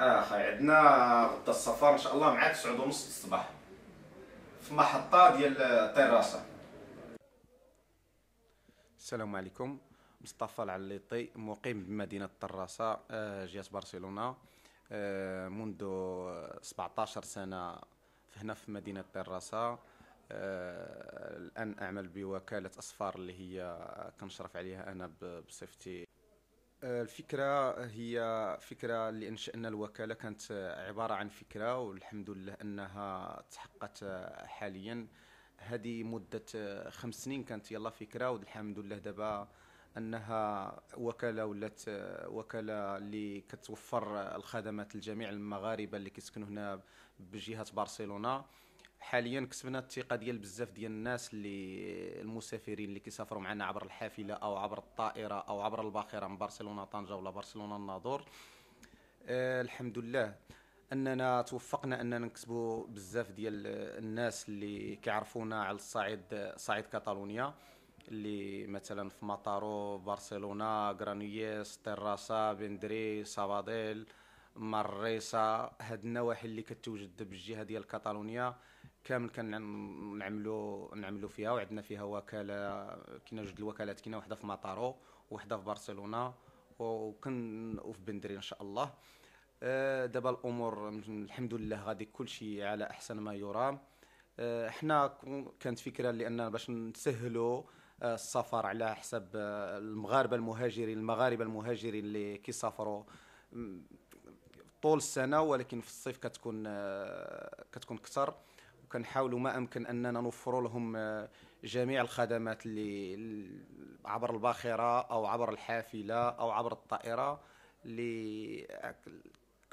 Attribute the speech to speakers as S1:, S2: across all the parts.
S1: اه خاي عندنا غدا السفر ان شاء الله مع 9 ونص الصباح في محطه ديال الطراسه السلام عليكم مصطفى العليطي مقيم بمدينه الطراسه جهه آه، برشلونه آه، منذ 17 سنه هنا في مدينه الطراسه آه، الان اعمل بوكاله اصفار اللي هي كنشرف عليها انا بصفتي الفكرة هي فكرة اللي أنشأنا الوكالة كانت عبارة عن فكرة والحمد لله أنها تحققت حاليا هذه مدة خمس سنين كانت يلا فكرة والحمد لله دابا أنها وكالة ولات وكالة اللي كتوفر الخدمات لجميع المغاربة اللي كيسكنوا هنا بجهة برشلونة حاليا كسبنا الثقه ديال بزاف ديال الناس اللي المسافرين اللي كيسافروا معنا عبر الحافله او عبر الطائره او عبر الباخره من برشلونه طنجه ولا برشلونه الناظور أه الحمد لله اننا توفقنا اننا نكسبوا بزاف ديال الناس اللي كيعرفونا على الصعيد صعيد كاتالونيا اللي مثلا في مطارو برشلونه غرانييس تيراسا بندري سافاديل ماريسا هاد النواحي اللي كتوجد بالجهه ديال كاتالونيا كامل نعم- نعملو نعملوا فيها وعندنا فيها وكاله كاينه جوج الوكالات كاينه واحده في مطارو وواحده في برشلونه وكن وفي بندري ان شاء الله آه، دابا الامور الحمد لله غادي كل شيء على احسن ما يرام آه، حنا كانت فكره لان باش نسهلوا آه، السفر على حساب المغاربه المهاجرين المغاربه المهاجرين اللي كيسافروا طول السنه ولكن في الصيف كتكون كتكون كثر وكنحاولوا ما امكن اننا نوفر لهم آه، جميع الخدمات اللي عبر الباخره او عبر الحافله او عبر الطائره اللي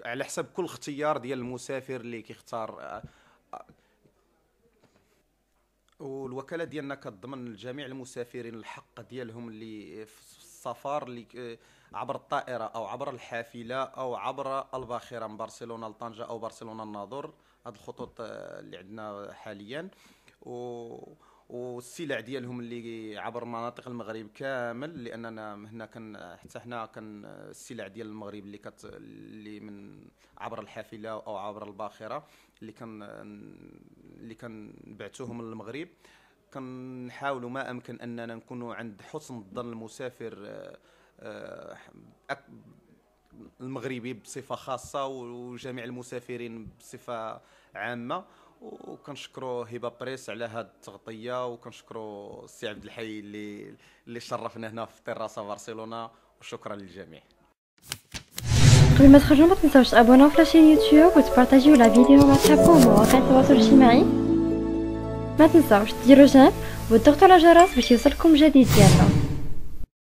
S1: على حسب كل اختيار ديال المسافر اللي كيختار آه، آه، والوكاله ديالنا كتضمن لجميع المسافرين الحق ديالهم اللي في السفر اللي عبر الطائره او عبر الحافله او عبر الباخره من برشلونه لطنجه او برشلونه الناظور هذه الخطوط آه، اللي عندنا حاليا و والسلع ديالهم اللي عبر مناطق المغرب كامل لاننا هنا كان حتى هنا كان السلع ديال المغرب اللي كت اللي من عبر الحافله او عبر الباخره اللي كان اللي كان بعتوهم للمغرب آه كنحاولوا ما امكن اننا نكونوا عند حسن الظن المسافر آه، آه، المغربي بصفه خاصه وجميع المسافرين بصفه عامه وكنشكروا هبه بريس على هذه التغطيه وكنشكروا السي عبد الحي اللي اللي شرفنا هنا في تيراسا برشلونه وشكرا للجميع قبل ما تخرجوا ما تنساوش تابوناو في لاشين يوتيوب وتبارطاجيو لا فيديو مع صحابكم ومواقع التواصل الاجتماعي ما تنساوش ديروا جيم وتضغطوا على الجرس باش يوصلكم جديد ديالنا